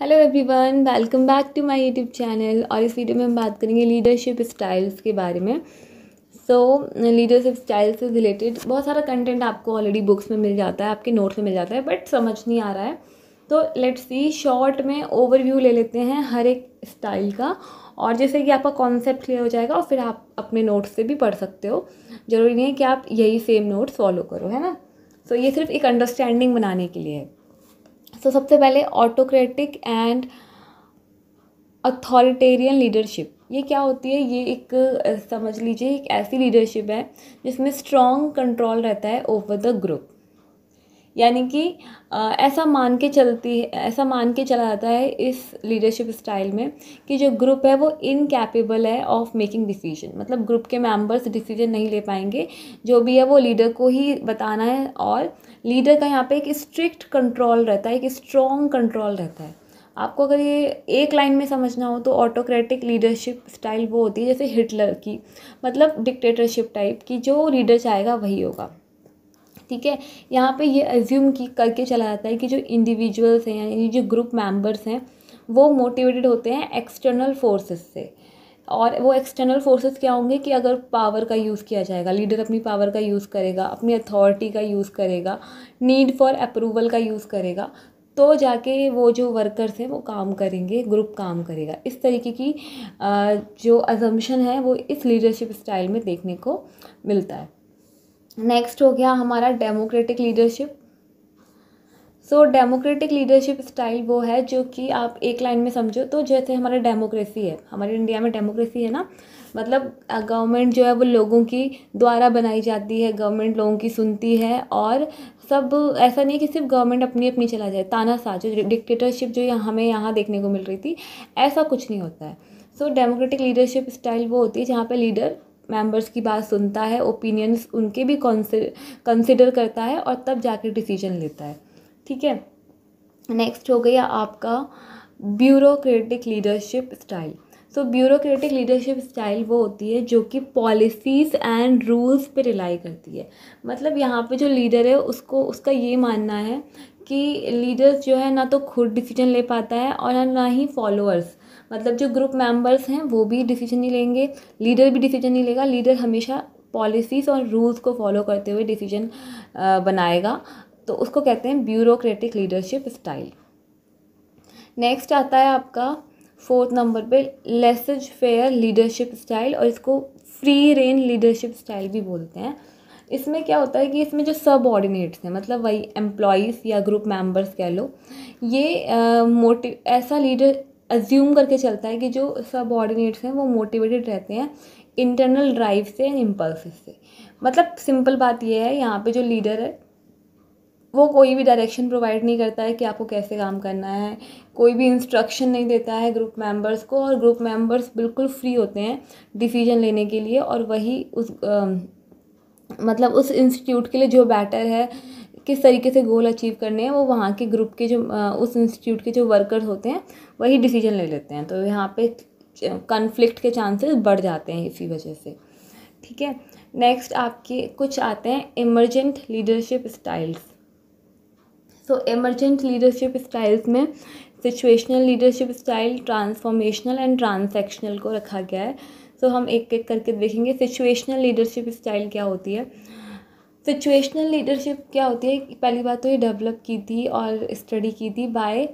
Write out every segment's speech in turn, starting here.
Hello everyone welcome back to my YouTube channel और इस video में हम बात करेंगे लीडरशिप स्टाइल्स के बारे में सो लीडरशिप स्टाइल्स से रिलेटेड बहुत सारा कंटेंट आपको ऑलरेडी बुक्स में मिल जाता है आपके नोट्स में मिल जाता है बट समझ नहीं आ रहा है तो लेट्स सी शॉर्ट में ओवरव्यू ले लेते हैं हर एक स्टाइल का और जैसे कि आपका कॉन्सेप्ट क्लियर हो जाएगा और फिर आप अपने नोट्स से भी पढ़ सकते हो ज़रूरी नहीं है कि आप यही सेम नोट्स फॉलो करो है ना सो so, ये सिर्फ एक अंडरस्टैंडिंग बनाने के लिए है सो so, सबसे पहले ऑटोक्रेटिक एंड अथॉरिटेरियन लीडरशिप ये क्या होती है ये एक समझ लीजिए एक ऐसी लीडरशिप है जिसमें स्ट्रॉन्ग कंट्रोल रहता है ओवर द ग्रुप यानी कि ऐसा मान के चलती है ऐसा मान के चला जाता है इस लीडरशिप स्टाइल में कि जो ग्रुप है वो इनकैपेबल है ऑफ मेकिंग डिसीजन मतलब ग्रुप के मेंबर्स डिसीजन नहीं ले पाएंगे जो भी है वो लीडर को ही बताना है और लीडर का यहाँ पे एक स्ट्रिक्ट कंट्रोल रहता है एक स्ट्रॉन्ग कंट्रोल रहता है आपको अगर ये एक लाइन में समझना हो तो ऑटोक्रेटिक लीडरशिप स्टाइल वो होती है जैसे हिटलर की मतलब डिक्टेटरशिप टाइप की जो लीडर चाहेगा वही होगा ठीक है यहाँ पे ये एज्यूम की करके चला जाता है कि जो इंडिविजुअल्स हैं यानी जो ग्रुप मेंबर्स हैं वो मोटिवेटेड होते हैं एक्सटर्नल फोर्सेस से और वो एक्सटर्नल फोर्सेस क्या होंगे कि अगर पावर का यूज़ किया जाएगा लीडर अपनी पावर का यूज़ करेगा अपनी अथॉरिटी का यूज़ करेगा नीड फॉर अप्रूवल का यूज़ करेगा तो जाके वो जो वर्कर्स हैं वो काम करेंगे ग्रुप काम करेगा इस तरीके की जो अजम्पन है वो इस लीडरशिप स्टाइल में देखने को मिलता है नेक्स्ट हो गया हमारा democratic leadership so democratic leadership style वो है जो कि आप एक लाइन में समझो तो जैसे हमारा डेमोक्रेसी है हमारे इंडिया में डेमोक्रेसी है ना मतलब गवर्नमेंट जो है वो लोगों की द्वारा बनाई जाती है गवर्नमेंट लोगों की सुनती है और सब ऐसा नहीं है कि सिर्फ गवर्नमेंट अपनी अपनी चला जाए सा जो डिक्टेटरशिप जो यहाँ हमें यहाँ देखने को मिल रही थी ऐसा कुछ नहीं होता है सो डेमोक्रेटिक लीडरशिप स्टाइल वो होती है जहाँ पर लीडर मेंबर्स की बात सुनता है ओपिनियंस उनके भी कंसिडर करता है और तब जाकर डिसीजन लेता है ठीक है नेक्स्ट हो गया आपका bureaucratic leadership style so bureaucratic leadership style वो होती है जो कि पॉलिसीज़ एंड रूल्स पे रिलाई करती है मतलब यहाँ पे जो लीडर है उसको उसका ये मानना है कि लीडर्स जो है ना तो खुद डिसीजन ले पाता है और ना ही फॉलोअर्स मतलब जो ग्रुप मेंबर्स हैं वो भी डिसीजन नहीं लेंगे लीडर भी डिसीजन नहीं लेगा लीडर हमेशा पॉलिसीज़ और रूल्स को फॉलो करते हुए डिसीजन बनाएगा तो उसको कहते हैं ब्यूरोक्रेटिक लीडरशिप स्टाइल नेक्स्ट आता है आपका फोर्थ नंबर पे लेसेज फेयर लीडरशिप स्टाइल और इसको फ्री रेन लीडरशिप स्टाइल भी बोलते हैं इसमें क्या होता है कि इसमें जो सब ऑर्डिनेट्स हैं मतलब वही एम्प्लॉयज़ या ग्रुप मेंबर्स कह लो ये मोटिव ऐसा लीडर अज्यूम करके चलता है कि जो सब ऑर्डिनेट्स हैं वो मोटिवेटेड रहते हैं इंटरनल ड्राइव से एंड इम्पल्स से मतलब सिंपल बात यह है यहाँ पे जो लीडर है वो कोई भी डायरेक्शन प्रोवाइड नहीं करता है कि आपको कैसे काम करना है कोई भी इंस्ट्रक्शन नहीं देता है ग्रुप मेंबर्स को और ग्रुप मेंबर्स बिल्कुल फ्री होते हैं डिसीजन लेने के लिए और वही उस आ, मतलब उस इंस्टीट्यूट के लिए जो बेटर है किस तरीके से गोल अचीव करने हैं वो वहाँ के ग्रुप के जो उस इंस्टीट्यूट के जो वर्कर्स होते हैं वही डिसीजन ले लेते हैं तो यहाँ पर कन्फ्लिक्ट के चांसेस बढ़ जाते हैं इसी वजह से ठीक है नेक्स्ट आपके कुछ आते हैं emergent leadership styles so emergent leadership styles में situational leadership style transformational and transactional को रखा गया है सो so, हम एक एक करके देखेंगे सिचुएशनल लीडरशिप स्टाइल क्या होती है सिचुएशनल लीडरशिप क्या होती है पहली बात तो ये डेवलप की थी और स्टडी की थी by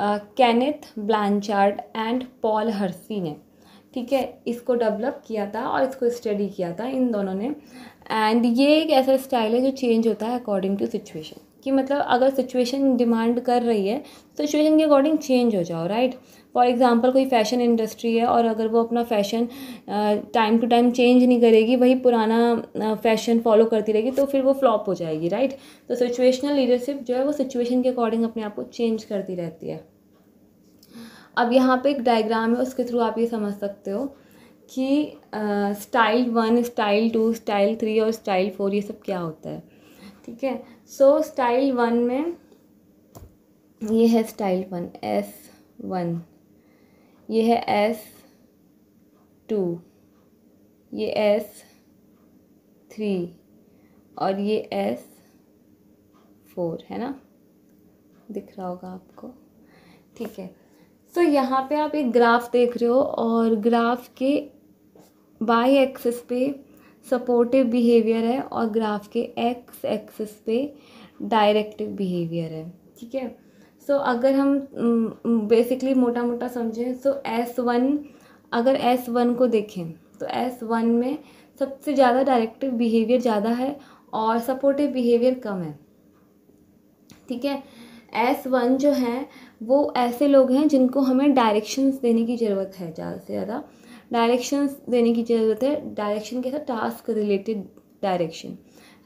Kenneth Blanchard and Paul Hersey ने ठीक है इसको डेवलप किया था और इसको स्टडी किया था इन दोनों ने एंड ये एक ऐसा स्टाइल है जो चेंज होता है अकॉर्डिंग टू सिचुएशन कि मतलब अगर सिचुएशन डिमांड कर रही है सिचुएशन तो के अकॉर्डिंग चेंज हो जाओ राइट फॉर एग्ज़ाम्पल कोई फ़ैशन इंडस्ट्री है और अगर वो अपना fashion time to time change नहीं करेगी वही पुराना फ़ैशन फॉलो करती रहेगी तो फिर वो फ्लॉप हो जाएगी राइट तो सिचुएशनल लीडरशिप जो है वो सिचुएशन के अकॉर्डिंग अपने आप को चेंज करती रहती है अब यहाँ पे एक डायग्राम है उसके थ्रू आप ये समझ सकते हो कि style one style two style three और स्टाइल फोर ये सब क्या होता है ठीक है सो स्टाइल वन में ये है स्टाइल वन एस वन ये है एस टू ये एस थ्री और ये एस फोर है ना दिख रहा होगा आपको ठीक है सो so, यहाँ पे आप एक ग्राफ देख रहे हो और ग्राफ के बाई एक्सेस पे सपोर्टिव बिहेवियर है और ग्राफ के एक्स एक्सेस पे डायरेक्टिव बिहेवियर है ठीक है सो अगर हम बेसिकली mm, मोटा मोटा समझें सो एस वन अगर एस वन को देखें तो एस वन में सबसे ज़्यादा डायरेक्टिव बिहेवियर ज़्यादा है और सपोर्टिव बिहेवियर कम है ठीक है एस वन जो हैं वो ऐसे लोग हैं जिनको हमें डायरेक्शंस देने की ज़रूरत है ज़्यादा से ज़्यादा डायरेक्शंस देने की ज़रूरत है डायरेक्शन के साथ टास्क रिलेटेड डायरेक्शन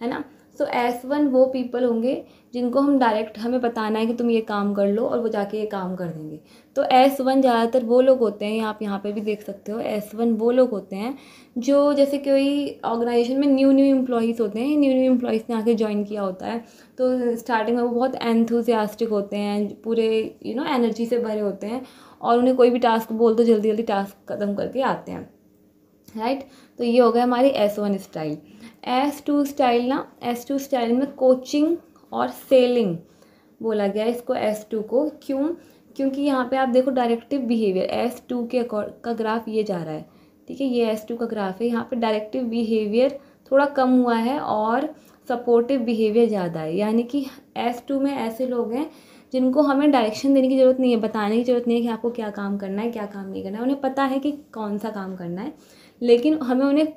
है ना सो एस वन वो पीपल होंगे जिनको हम डायरेक्ट हमें बताना है कि तुम ये काम कर लो और वो जाके ये काम कर देंगे तो एस वन ज़्यादातर वो लोग होते हैं आप यहाँ पे भी देख सकते हो एस वन वो लोग होते हैं जो जैसे कोई ऑर्गेनाइजेशन में न्यू न्यू एम्प्लॉयज़ होते हैं न्यू न्यू एम्प्लॉयज़ ने आके ज्वाइन किया होता है तो स्टार्टिंग में वो बहुत एंथुजियास्टिक होते हैं पूरे यू नो एनर्जी से भरे होते हैं और उन्हें कोई भी टास्क बोल दो जल्दी जल्दी टास्क ख़त्म करके आते हैं राइट right? तो ये हो गया हमारी S one style S two style ना एस टू स्टाइल में कोचिंग और सेलिंग बोला गया इसको एस टू को क्यों क्योंकि यहाँ पे आप देखो डायरेक्टिव बिहेवियर एस टू के का ग्राफ ये जा रहा है ठीक है ये एस टू का ग्राफ है यहाँ पे डायरेक्टिव बिहेवियर थोड़ा कम हुआ है और सपोर्टिव बिहेवियर ज़्यादा है यानी कि एस टू में ऐसे लोग हैं जिनको हमें डायरेक्शन देने की ज़रूरत नहीं है बताने की ज़रूरत नहीं है कि आपको क्या काम करना है क्या काम नहीं करना है उन्हें पता है कि कौन सा काम करना है लेकिन हमें उन्हें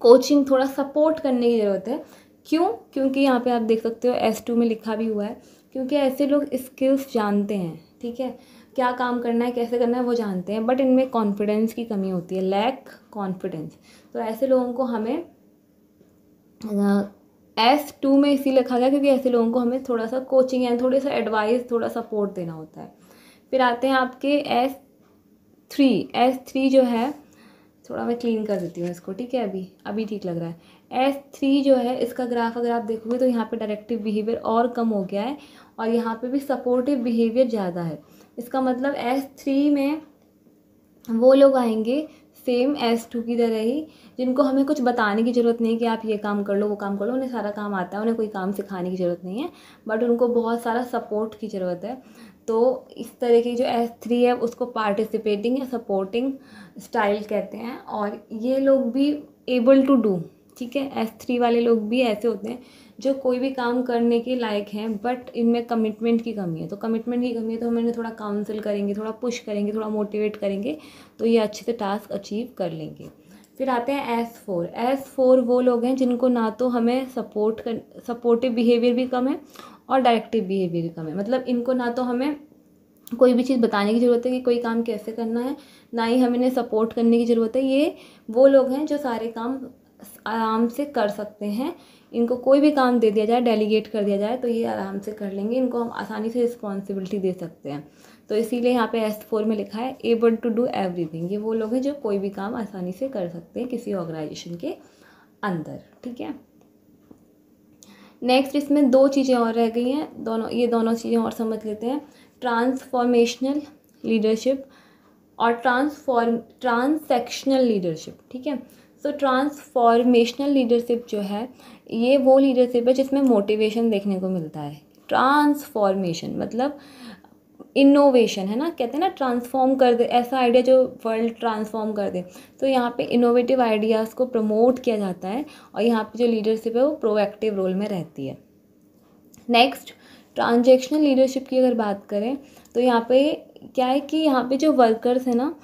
कोचिंग थोड़ा सपोर्ट करने की ज़रूरत है क्यों क्योंकि यहाँ पे आप देख सकते हो एस टू में लिखा भी हुआ है क्योंकि ऐसे लोग स्किल्स जानते हैं ठीक है क्या काम करना है कैसे करना है वो जानते हैं बट इनमें कॉन्फिडेंस की कमी होती है लैक कॉन्फिडेंस तो ऐसे लोगों को हमें एस टू में इसी लिखा गया क्योंकि ऐसे लोगों को हमें थोड़ा सा कोचिंग यानी थोड़ा सा एडवाइस थोड़ा सपोर्ट देना होता है फिर आते हैं आपके एस थ्री एस थ्री जो है थोड़ा मैं क्लीन कर देती हूँ इसको ठीक है अभी अभी ठीक लग रहा है एस थ्री जो है इसका ग्राफ अगर आप देखोगे तो यहाँ पे डायरेक्टिव बिहेवियर और कम हो गया है और यहाँ पे भी सपोर्टिव बिहेवियर ज़्यादा है इसका मतलब एस थ्री में वो लोग आएंगे सेम एस टू की तरह ही जिनको हमें कुछ बताने की ज़रूरत नहीं कि आप ये काम कर लो वो काम कर लो उन्हें सारा काम आता है उन्हें कोई काम सिखाने की ज़रूरत नहीं है बट उनको बहुत सारा सपोर्ट की ज़रूरत है तो इस तरह की जो एस थ्री है उसको पार्टिसिपेटिंग या सपोर्टिंग स्टाइल कहते हैं और ये लोग भी एबल टू डू ठीक है एस थ्री वाले लोग भी ऐसे होते हैं जो कोई भी काम करने के लायक हैं बट इनमें कमिटमेंट की कमी है तो कमिटमेंट की कमी है तो हम इन्हें थोड़ा काउंसिल करेंगे थोड़ा पुश करेंगे थोड़ा मोटिवेट करेंगे तो ये अच्छे से टास्क अचीव कर लेंगे फिर आते हैं एस फोर एस फोर वो लोग हैं जिनको ना तो हमें सपोर्ट कर सपोर्टिव बिहेवियर भी कम है और डायरेक्टिव बिहेवियर भी कम है मतलब इनको ना तो हमें कोई भी चीज़ बताने की ज़रूरत है कि कोई काम कैसे करना है ना ही हमें इन्हें सपोर्ट करने की ज़रूरत है ये वो लोग हैं जो सारे काम आराम से कर सकते हैं इनको कोई भी काम दे दिया जाए डेलीगेट कर दिया जाए तो ये आराम से कर लेंगे इनको हम आसानी से रिस्पॉन्सिबिलिटी दे सकते हैं तो इसीलिए यहाँ पे एस फोर में लिखा है एबल टू डू एवरीथिंग ये वो लोग हैं जो कोई भी काम आसानी से कर सकते हैं किसी ऑर्गेनाइजेशन के अंदर ठीक है नेक्स्ट इसमें दो चीज़ें और रह गई हैं दोनों ये दोनों चीज़ें और समझ लेते हैं ट्रांसफॉर्मेशनल लीडरशिप और ट्रांसफॉर्म ट्रांससेक्शनल लीडरशिप ठीक है सो ट्रांसफॉर्मेशनल लीडरशिप जो है ये वो लीडरशिप है जिसमें मोटिवेशन देखने को मिलता है ट्रांसफॉर्मेशन मतलब इनोवेशन है ना कहते हैं ना ट्रांसफॉर्म कर दे ऐसा आइडिया जो वर्ल्ड ट्रांसफॉर्म कर दे तो यहाँ पे इनोवेटिव आइडियाज़ को प्रमोट किया जाता है और यहाँ पे जो लीडरशिप है वो प्रोएक्टिव रोल में रहती है नेक्स्ट ट्रांजेक्शनल लीडरशिप की अगर बात करें तो यहाँ पे क्या है कि यहाँ पे जो वर्कर्स हैं ना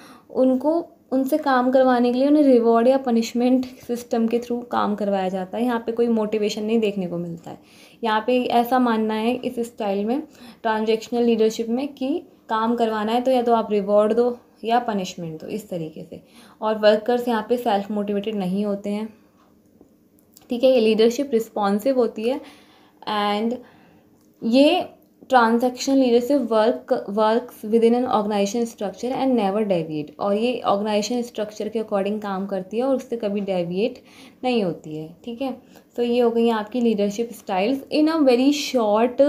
उनको उनसे काम करवाने के लिए उन्हें रिवॉर्ड या पनिशमेंट सिस्टम के थ्रू काम करवाया जाता है यहाँ पे कोई मोटिवेशन नहीं देखने को मिलता है यहाँ पे ऐसा मानना है इस स्टाइल में ट्रांजेक्शनल लीडरशिप में कि काम करवाना है तो या तो आप रिवॉर्ड दो या पनिशमेंट दो इस तरीके से और वर्कर्स यहाँ पर सेल्फ मोटिवेटेड नहीं होते हैं ठीक है ये लीडरशिप रिस्पॉन्सिव होती है एंड ये transaction leadership work work within an organisation structure and never deviate और ये ऑर्गेनाइजेशन स्ट्रक्चर के अकॉर्डिंग काम करती है और उससे कभी डेविएट नहीं होती है ठीक है सो ये हो गई आपकी leadership styles in a very short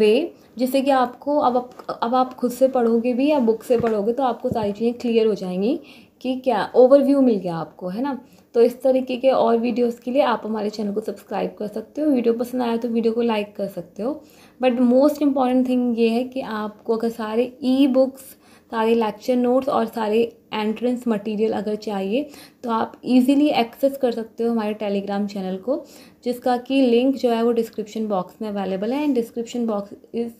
way जिससे कि आपको अब अब आप खुद से पढ़ोगे भी या बुक से पढ़ोगे तो आपको सारी चीज़ें क्लियर हो जाएंगी कि क्या ओवरव्यू मिल गया आपको है ना तो इस तरीके के और वीडियोस के लिए आप हमारे चैनल को सब्सक्राइब कर सकते हो वीडियो पसंद आया तो वीडियो को लाइक कर सकते हो बट मोस्ट इम्पॉर्टेंट थिंग ये है कि आपको अगर सारे ई बुक्स सारे लेक्चर नोट्स और सारे एंट्रेंस मटेरियल अगर चाहिए तो आप इजीली एक्सेस कर सकते हो हमारे टेलीग्राम चैनल को जिसका कि लिंक जो है वो डिस्क्रिप्शन बॉक्स में अवेलेबल है एंड डिस्क्रिप्शन बॉक्स इज़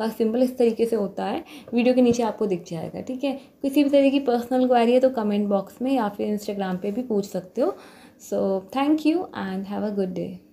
का सिंपल इस तरीके से होता है वीडियो के नीचे आपको दिख जाएगा ठीक है किसी भी तरह की पर्सनल क्वारी है तो कमेंट बॉक्स में या फिर इंस्टाग्राम पे भी पूछ सकते हो so thank you and have a good day